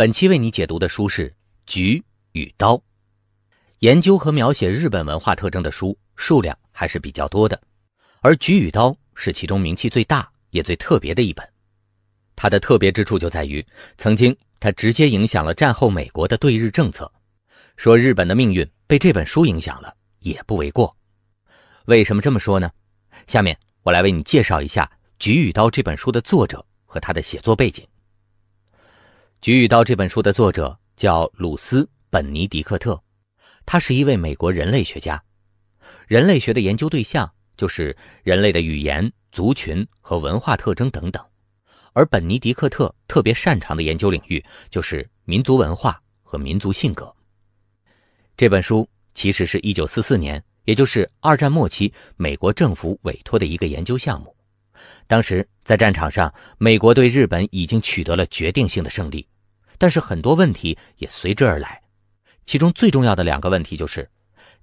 本期为你解读的书是《菊与刀》，研究和描写日本文化特征的书数量还是比较多的，而《菊与刀》是其中名气最大也最特别的一本。它的特别之处就在于，曾经它直接影响了战后美国的对日政策。说日本的命运被这本书影响了，也不为过。为什么这么说呢？下面我来为你介绍一下《菊与刀》这本书的作者和他的写作背景。《菊与刀》这本书的作者叫鲁斯·本尼迪克特，他是一位美国人类学家。人类学的研究对象就是人类的语言、族群和文化特征等等。而本尼迪克特特别擅长的研究领域就是民族文化和民族性格。这本书其实是一九四四年，也就是二战末期，美国政府委托的一个研究项目。当时在战场上，美国对日本已经取得了决定性的胜利。但是很多问题也随之而来，其中最重要的两个问题就是：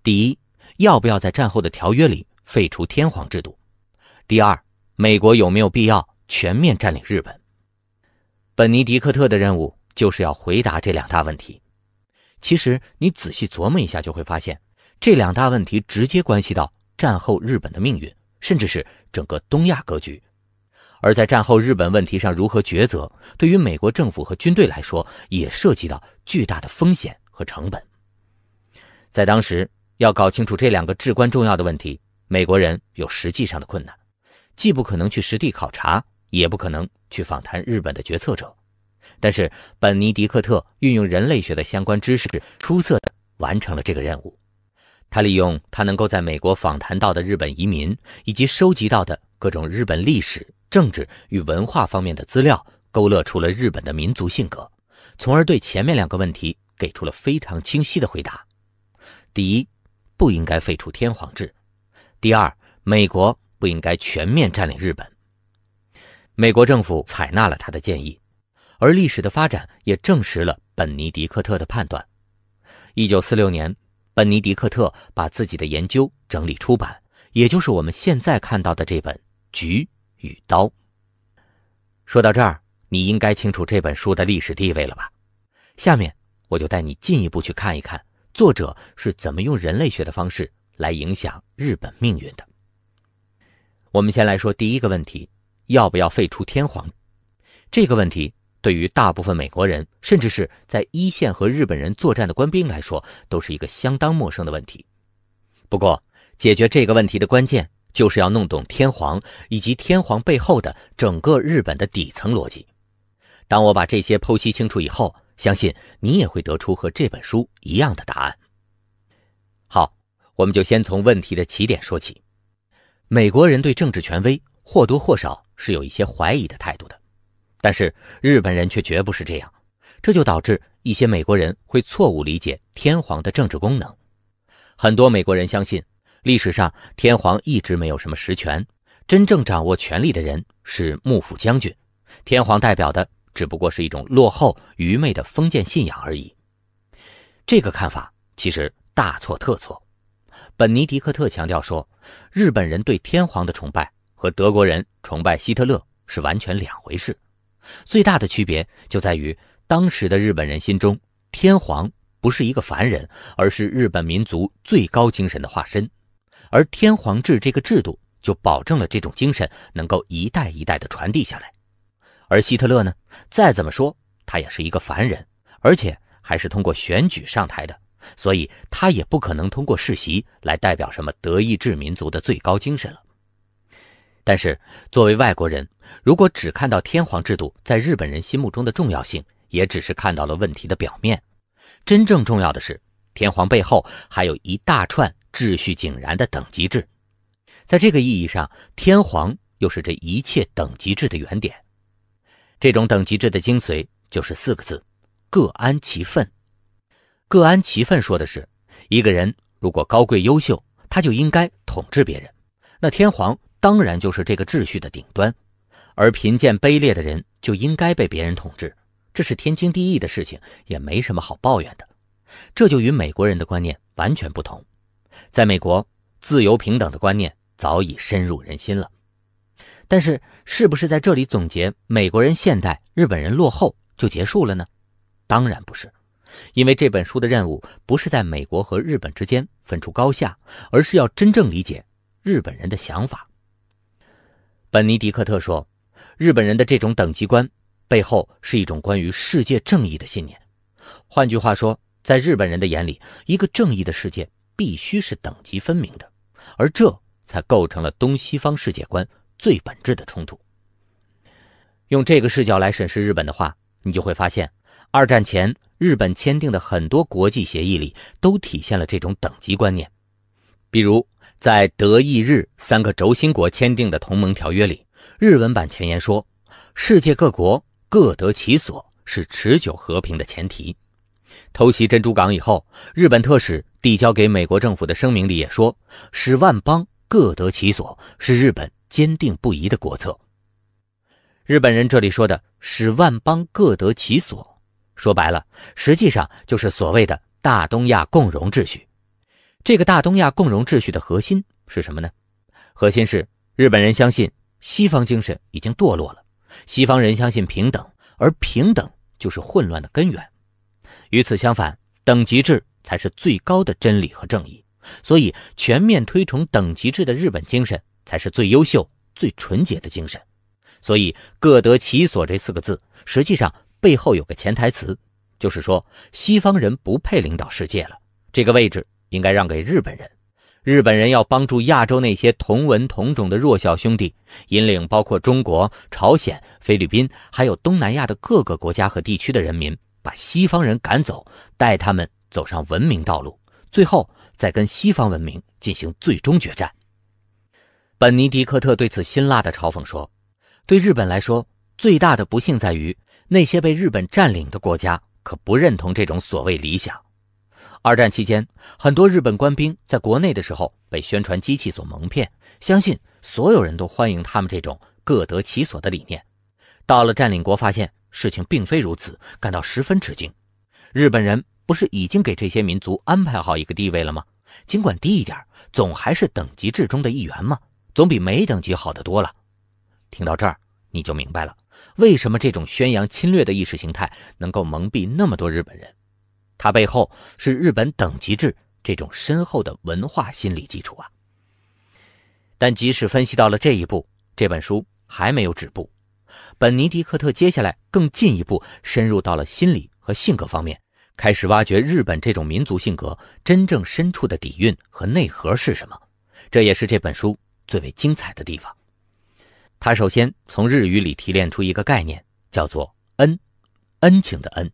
第一，要不要在战后的条约里废除天皇制度；第二，美国有没有必要全面占领日本？本尼迪克特的任务就是要回答这两大问题。其实你仔细琢磨一下，就会发现，这两大问题直接关系到战后日本的命运，甚至是整个东亚格局。而在战后日本问题上如何抉择，对于美国政府和军队来说，也涉及到巨大的风险和成本。在当时，要搞清楚这两个至关重要的问题，美国人有实际上的困难，既不可能去实地考察，也不可能去访谈日本的决策者。但是，本尼迪克特运用人类学的相关知识，出色的完成了这个任务。他利用他能够在美国访谈到的日本移民以及收集到的。各种日本历史、政治与文化方面的资料，勾勒出了日本的民族性格，从而对前面两个问题给出了非常清晰的回答：第一，不应该废除天皇制；第二，美国不应该全面占领日本。美国政府采纳了他的建议，而历史的发展也证实了本尼迪克特的判断。一九四六年，本尼迪克特把自己的研究整理出版，也就是我们现在看到的这本。《菊与刀》说到这儿，你应该清楚这本书的历史地位了吧？下面我就带你进一步去看一看作者是怎么用人类学的方式来影响日本命运的。我们先来说第一个问题：要不要废除天皇？这个问题对于大部分美国人，甚至是在一线和日本人作战的官兵来说，都是一个相当陌生的问题。不过，解决这个问题的关键。就是要弄懂天皇以及天皇背后的整个日本的底层逻辑。当我把这些剖析清楚以后，相信你也会得出和这本书一样的答案。好，我们就先从问题的起点说起。美国人对政治权威或多或少是有一些怀疑的态度的，但是日本人却绝不是这样，这就导致一些美国人会错误理解天皇的政治功能。很多美国人相信。历史上，天皇一直没有什么实权，真正掌握权力的人是幕府将军。天皇代表的只不过是一种落后愚昧的封建信仰而已。这个看法其实大错特错。本尼迪克特强调说，日本人对天皇的崇拜和德国人崇拜希特勒是完全两回事。最大的区别就在于，当时的日本人心中，天皇不是一个凡人，而是日本民族最高精神的化身。而天皇制这个制度就保证了这种精神能够一代一代的传递下来，而希特勒呢，再怎么说他也是一个凡人，而且还是通过选举上台的，所以他也不可能通过世袭来代表什么德意志民族的最高精神了。但是作为外国人，如果只看到天皇制度在日本人心目中的重要性，也只是看到了问题的表面，真正重要的是天皇背后还有一大串。秩序井然的等级制，在这个意义上，天皇又是这一切等级制的原点。这种等级制的精髓就是四个字：各安其分。各安其分说的是，一个人如果高贵优秀，他就应该统治别人。那天皇当然就是这个秩序的顶端，而贫贱卑劣的人就应该被别人统治。这是天经地义的事情，也没什么好抱怨的。这就与美国人的观念完全不同。在美国，自由平等的观念早已深入人心了。但是，是不是在这里总结美国人现代、日本人落后就结束了呢？当然不是，因为这本书的任务不是在美国和日本之间分出高下，而是要真正理解日本人的想法。本尼迪克特说，日本人的这种等级观背后是一种关于世界正义的信念。换句话说，在日本人的眼里，一个正义的世界。必须是等级分明的，而这才构成了东西方世界观最本质的冲突。用这个视角来审视日本的话，你就会发现，二战前日本签订的很多国际协议里都体现了这种等级观念。比如，在德意日三个轴心国签订的同盟条约里，日文版前言说：“世界各国各得其所是持久和平的前提。”偷袭珍珠港以后，日本特使递交给美国政府的声明里也说：“使万邦各得其所，是日本坚定不移的国策。”日本人这里说的“使万邦各得其所”，说白了，实际上就是所谓的“大东亚共荣秩序”。这个“大东亚共荣秩序”的核心是什么呢？核心是日本人相信西方精神已经堕落了，西方人相信平等，而平等就是混乱的根源。与此相反，等级制才是最高的真理和正义。所以，全面推崇等级制的日本精神才是最优秀、最纯洁的精神。所以，“各得其所”这四个字，实际上背后有个潜台词，就是说西方人不配领导世界了，这个位置应该让给日本人。日本人要帮助亚洲那些同文同种的弱小兄弟，引领包括中国、朝鲜、菲律宾，还有东南亚的各个国家和地区的人民。把西方人赶走，带他们走上文明道路，最后再跟西方文明进行最终决战。本尼迪克特对此辛辣的嘲讽说：“对日本来说，最大的不幸在于那些被日本占领的国家可不认同这种所谓理想。二战期间，很多日本官兵在国内的时候被宣传机器所蒙骗，相信所有人都欢迎他们这种各得其所的理念，到了占领国发现。”事情并非如此，感到十分吃惊。日本人不是已经给这些民族安排好一个地位了吗？尽管低一点，总还是等级制中的一员嘛，总比没等级好得多了。听到这儿，你就明白了为什么这种宣扬侵略的意识形态能够蒙蔽那么多日本人。它背后是日本等级制这种深厚的文化心理基础啊。但即使分析到了这一步，这本书还没有止步。本尼迪克特接下来更进一步深入到了心理和性格方面，开始挖掘日本这种民族性格真正深处的底蕴和内核是什么。这也是这本书最为精彩的地方。他首先从日语里提炼出一个概念，叫做“恩”，恩情的“恩”。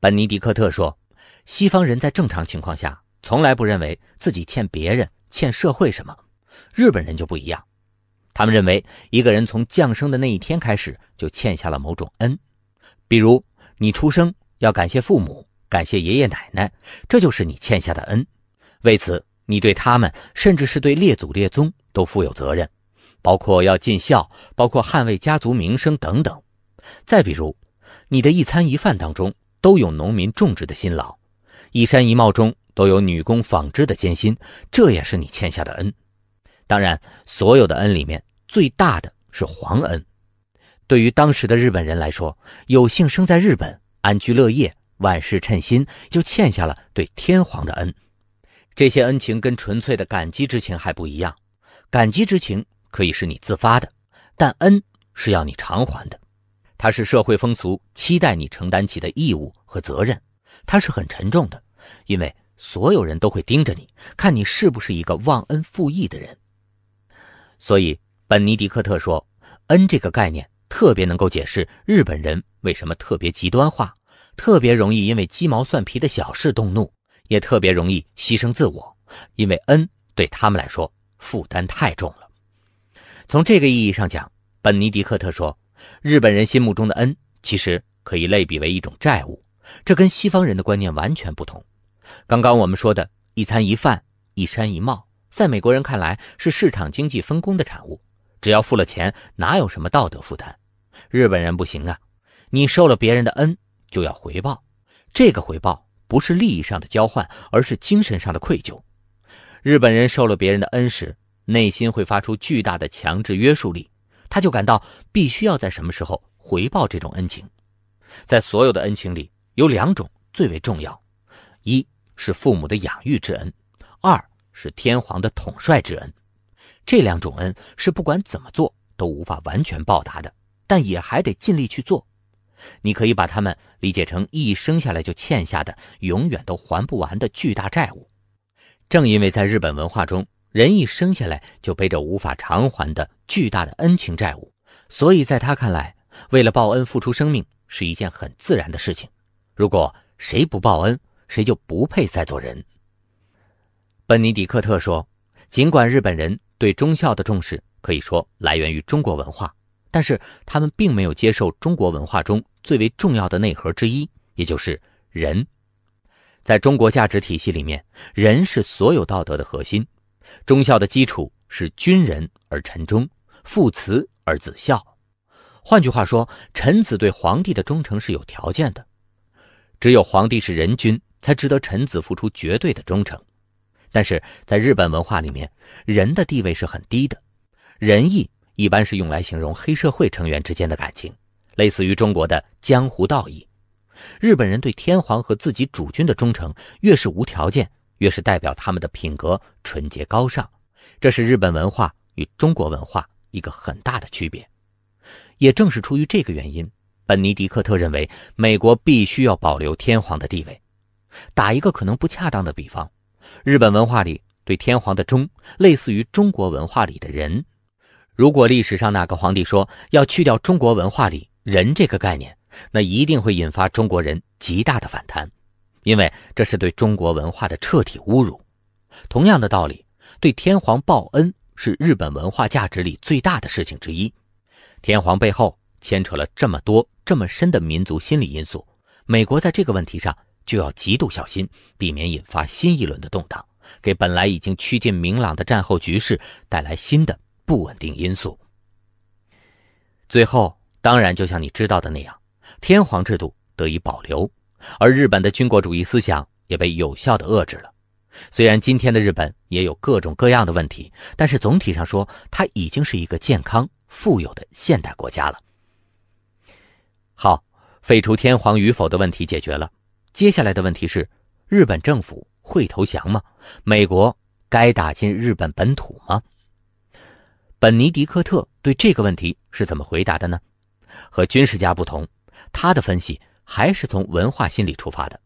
本尼迪克特说，西方人在正常情况下从来不认为自己欠别人、欠社会什么，日本人就不一样。他们认为，一个人从降生的那一天开始就欠下了某种恩，比如你出生要感谢父母、感谢爷爷奶奶，这就是你欠下的恩。为此，你对他们，甚至是对列祖列宗，都负有责任，包括要尽孝，包括捍卫家族名声等等。再比如，你的一餐一饭当中都有农民种植的辛劳，一衫一帽中都有女工纺织的艰辛，这也是你欠下的恩。当然，所有的恩里面。最大的是皇恩，对于当时的日本人来说，有幸生在日本，安居乐业，万事称心，就欠下了对天皇的恩。这些恩情跟纯粹的感激之情还不一样，感激之情可以是你自发的，但恩是要你偿还的，它是社会风俗期待你承担起的义务和责任，它是很沉重的，因为所有人都会盯着你，看你是不是一个忘恩负义的人，所以。本尼迪克特说：“恩这个概念特别能够解释日本人为什么特别极端化，特别容易因为鸡毛蒜皮的小事动怒，也特别容易牺牲自我，因为恩对他们来说负担太重了。从这个意义上讲，本尼迪克特说，日本人心目中的恩其实可以类比为一种债务，这跟西方人的观念完全不同。刚刚我们说的一餐一饭、一山一帽。”在美国人看来是市场经济分工的产物。”只要付了钱，哪有什么道德负担？日本人不行啊！你受了别人的恩，就要回报。这个回报不是利益上的交换，而是精神上的愧疚。日本人受了别人的恩时，内心会发出巨大的强制约束力，他就感到必须要在什么时候回报这种恩情。在所有的恩情里，有两种最为重要：一是父母的养育之恩，二是天皇的统帅之恩。这两种恩是不管怎么做都无法完全报答的，但也还得尽力去做。你可以把它们理解成一生下来就欠下的、永远都还不完的巨大债务。正因为在日本文化中，人一生下来就背着无法偿还的巨大的恩情债务，所以在他看来，为了报恩付出生命是一件很自然的事情。如果谁不报恩，谁就不配再做人。本尼迪克特说。尽管日本人对忠孝的重视可以说来源于中国文化，但是他们并没有接受中国文化中最为重要的内核之一，也就是“仁。在中国价值体系里面，仁是所有道德的核心，忠孝的基础是“君人而臣忠，父慈而子孝”。换句话说，臣子对皇帝的忠诚是有条件的，只有皇帝是仁君，才值得臣子付出绝对的忠诚。但是在日本文化里面，人的地位是很低的，仁义一般是用来形容黑社会成员之间的感情，类似于中国的江湖道义。日本人对天皇和自己主君的忠诚，越是无条件，越是代表他们的品格纯洁高尚。这是日本文化与中国文化一个很大的区别。也正是出于这个原因，本尼迪克特认为美国必须要保留天皇的地位。打一个可能不恰当的比方。日本文化里对天皇的忠，类似于中国文化里的人。如果历史上哪个皇帝说要去掉中国文化里人这个概念，那一定会引发中国人极大的反弹，因为这是对中国文化的彻底侮辱。同样的道理，对天皇报恩是日本文化价值里最大的事情之一。天皇背后牵扯了这么多、这么深的民族心理因素。美国在这个问题上。就要极度小心，避免引发新一轮的动荡，给本来已经趋近明朗的战后局势带来新的不稳定因素。最后，当然就像你知道的那样，天皇制度得以保留，而日本的军国主义思想也被有效的遏制了。虽然今天的日本也有各种各样的问题，但是总体上说，它已经是一个健康、富有的现代国家了。好，废除天皇与否的问题解决了。接下来的问题是：日本政府会投降吗？美国该打进日本本土吗？本尼迪克特对这个问题是怎么回答的呢？和军事家不同，他的分析还是从文化心理出发的，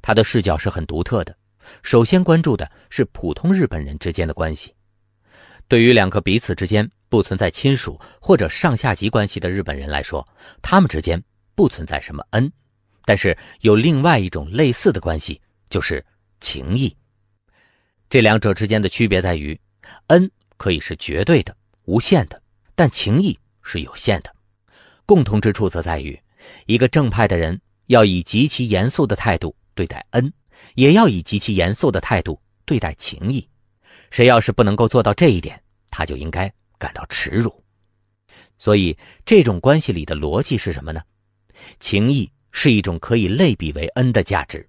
他的视角是很独特的。首先关注的是普通日本人之间的关系。对于两个彼此之间不存在亲属或者上下级关系的日本人来说，他们之间不存在什么恩。但是有另外一种类似的关系，就是情谊。这两者之间的区别在于，恩可以是绝对的、无限的，但情谊是有限的。共同之处则在于，一个正派的人要以极其严肃的态度对待恩，也要以极其严肃的态度对待情谊。谁要是不能够做到这一点，他就应该感到耻辱。所以，这种关系里的逻辑是什么呢？情谊。是一种可以类比为恩的价值，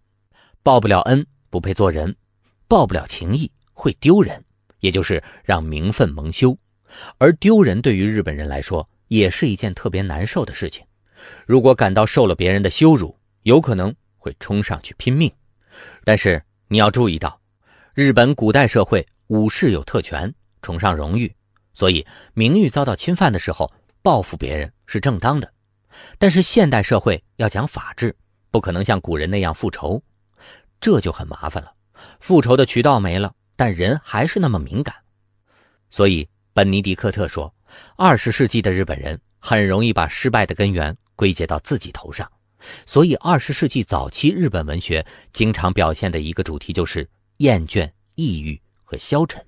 报不了恩不配做人，报不了情义会丢人，也就是让名分蒙羞。而丢人对于日本人来说也是一件特别难受的事情。如果感到受了别人的羞辱，有可能会冲上去拼命。但是你要注意到，日本古代社会武士有特权，崇尚荣誉，所以名誉遭到侵犯的时候，报复别人是正当的。但是现代社会要讲法治，不可能像古人那样复仇，这就很麻烦了。复仇的渠道没了，但人还是那么敏感。所以本尼迪克特说，二十世纪的日本人很容易把失败的根源归结到自己头上。所以二十世纪早期日本文学经常表现的一个主题就是厌倦、抑郁和消沉。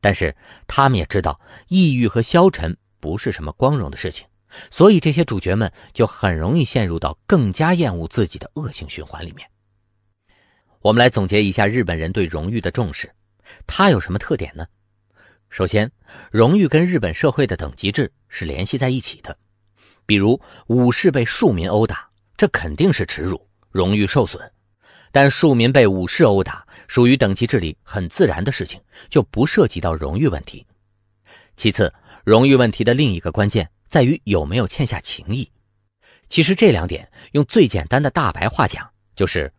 但是他们也知道，抑郁和消沉不是什么光荣的事情。所以这些主角们就很容易陷入到更加厌恶自己的恶性循环里面。我们来总结一下日本人对荣誉的重视，它有什么特点呢？首先，荣誉跟日本社会的等级制是联系在一起的。比如武士被庶民殴打，这肯定是耻辱，荣誉受损；但庶民被武士殴打，属于等级制里很自然的事情，就不涉及到荣誉问题。其次，荣誉问题的另一个关键。在于有没有欠下情谊。其实这两点用最简单的大白话讲，就是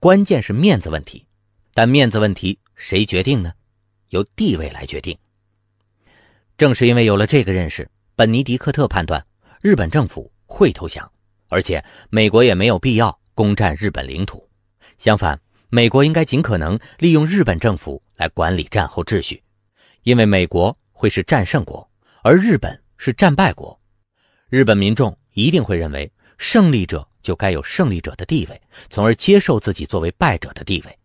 关键是面子问题。但面子问题谁决定呢？由地位来决定。正是因为有了这个认识，本尼迪克特判断日本政府会投降，而且美国也没有必要攻占日本领土。相反，美国应该尽可能利用日本政府来管理战后秩序，因为美国会是战胜国，而日本。是战败国，日本民众一定会认为胜利者就该有胜利者的地位，从而接受自己作为败者的地位。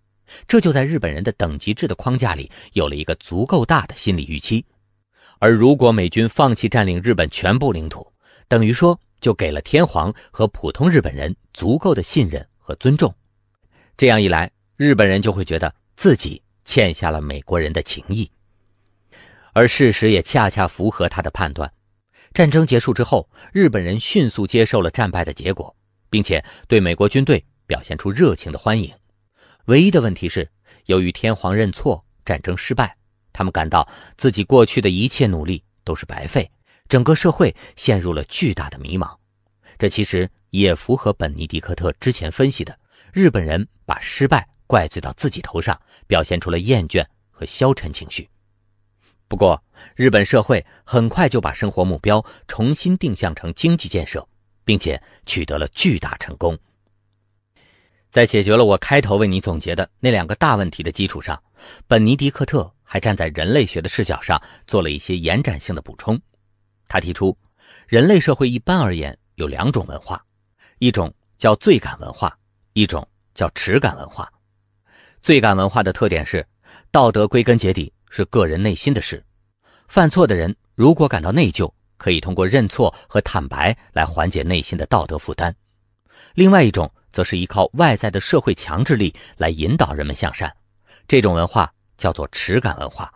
这就在日本人的等级制的框架里有了一个足够大的心理预期。而如果美军放弃占领日本全部领土，等于说就给了天皇和普通日本人足够的信任和尊重。这样一来，日本人就会觉得自己欠下了美国人的情谊。而事实也恰恰符合他的判断。战争结束之后，日本人迅速接受了战败的结果，并且对美国军队表现出热情的欢迎。唯一的问题是，由于天皇认错，战争失败，他们感到自己过去的一切努力都是白费，整个社会陷入了巨大的迷茫。这其实也符合本尼迪克特之前分析的：日本人把失败怪罪到自己头上，表现出了厌倦和消沉情绪。不过，日本社会很快就把生活目标重新定向成经济建设，并且取得了巨大成功。在解决了我开头为你总结的那两个大问题的基础上，本尼迪克特还站在人类学的视角上做了一些延展性的补充。他提出，人类社会一般而言有两种文化，一种叫罪感文化，一种叫耻感文化。罪感文化的特点是，道德归根结底是个人内心的事。犯错的人如果感到内疚，可以通过认错和坦白来缓解内心的道德负担；另外一种则是依靠外在的社会强制力来引导人们向善，这种文化叫做耻感文化。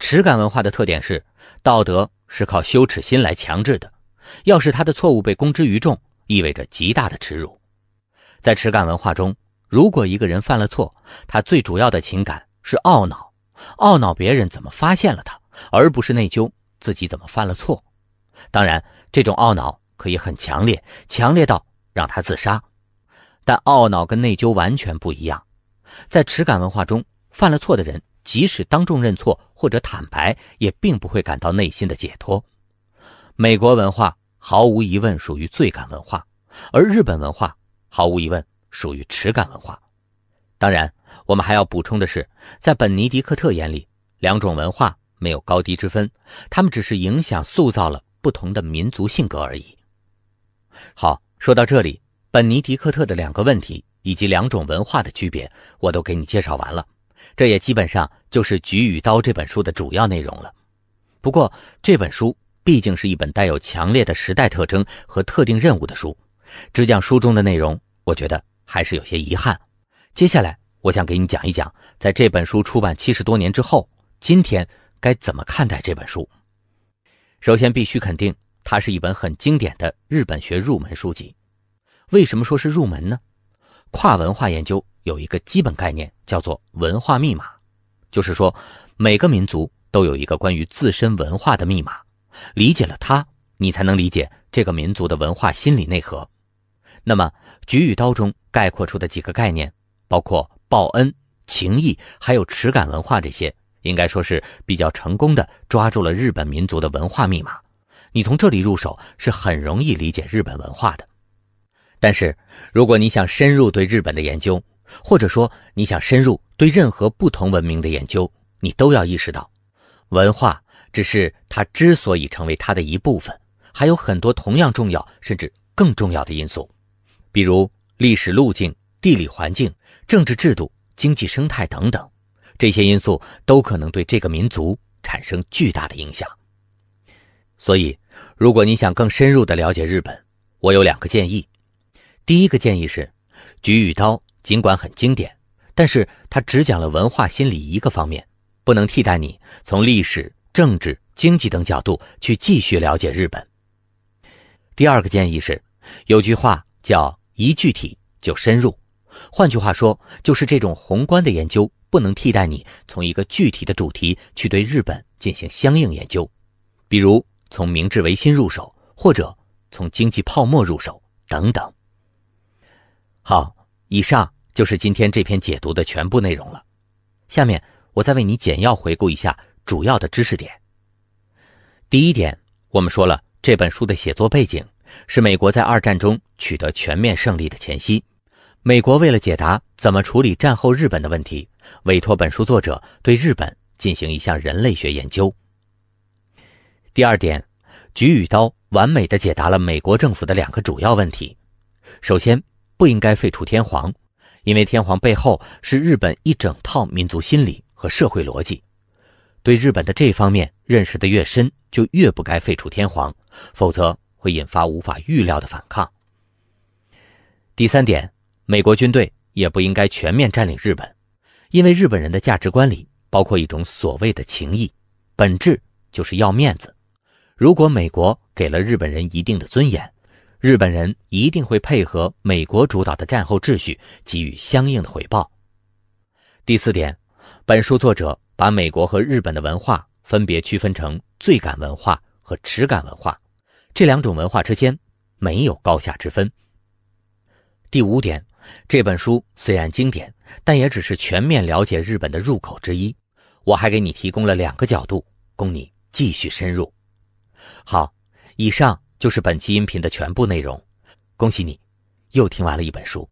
耻感文化的特点是，道德是靠羞耻心来强制的。要是他的错误被公之于众，意味着极大的耻辱。在耻感文化中，如果一个人犯了错，他最主要的情感是懊恼，懊恼别人怎么发现了他。而不是内疚，自己怎么犯了错？当然，这种懊恼可以很强烈，强烈到让他自杀。但懊恼跟内疚完全不一样。在耻感文化中，犯了错的人即使当众认错或者坦白，也并不会感到内心的解脱。美国文化毫无疑问属于罪感文化，而日本文化毫无疑问属于耻感文化。当然，我们还要补充的是，在本尼迪克特眼里，两种文化。没有高低之分，他们只是影响塑造了不同的民族性格而已。好，说到这里，本尼迪克特的两个问题以及两种文化的区别，我都给你介绍完了。这也基本上就是《菊与刀》这本书的主要内容了。不过，这本书毕竟是一本带有强烈的时代特征和特定任务的书，只讲书中的内容，我觉得还是有些遗憾。接下来，我想给你讲一讲，在这本书出版七十多年之后，今天。该怎么看待这本书？首先，必须肯定它是一本很经典的日本学入门书籍。为什么说是入门呢？跨文化研究有一个基本概念，叫做文化密码，就是说每个民族都有一个关于自身文化的密码，理解了它，你才能理解这个民族的文化心理内核。那么，《菊与刀》中概括出的几个概念，包括报恩、情义，还有耻感文化这些。应该说是比较成功的抓住了日本民族的文化密码，你从这里入手是很容易理解日本文化的。但是，如果你想深入对日本的研究，或者说你想深入对任何不同文明的研究，你都要意识到，文化只是它之所以成为它的一部分，还有很多同样重要甚至更重要的因素，比如历史路径、地理环境、政治制度、经济生态等等。这些因素都可能对这个民族产生巨大的影响，所以，如果你想更深入的了解日本，我有两个建议。第一个建议是，《菊与刀》尽管很经典，但是它只讲了文化心理一个方面，不能替代你从历史、政治、经济等角度去继续了解日本。第二个建议是，有句话叫“一具体就深入”，换句话说，就是这种宏观的研究。不能替代你从一个具体的主题去对日本进行相应研究，比如从明治维新入手，或者从经济泡沫入手等等。好，以上就是今天这篇解读的全部内容了。下面我再为你简要回顾一下主要的知识点。第一点，我们说了这本书的写作背景是美国在二战中取得全面胜利的前夕，美国为了解答。怎么处理战后日本的问题？委托本书作者对日本进行一项人类学研究。第二点，菊与刀完美的解答了美国政府的两个主要问题：首先，不应该废除天皇，因为天皇背后是日本一整套民族心理和社会逻辑。对日本的这方面认识的越深，就越不该废除天皇，否则会引发无法预料的反抗。第三点，美国军队。也不应该全面占领日本，因为日本人的价值观里包括一种所谓的情谊，本质就是要面子。如果美国给了日本人一定的尊严，日本人一定会配合美国主导的战后秩序，给予相应的回报。第四点，本书作者把美国和日本的文化分别区分成罪感文化和耻感文化，这两种文化之间没有高下之分。第五点。这本书虽然经典，但也只是全面了解日本的入口之一。我还给你提供了两个角度，供你继续深入。好，以上就是本期音频的全部内容。恭喜你，又听完了一本书。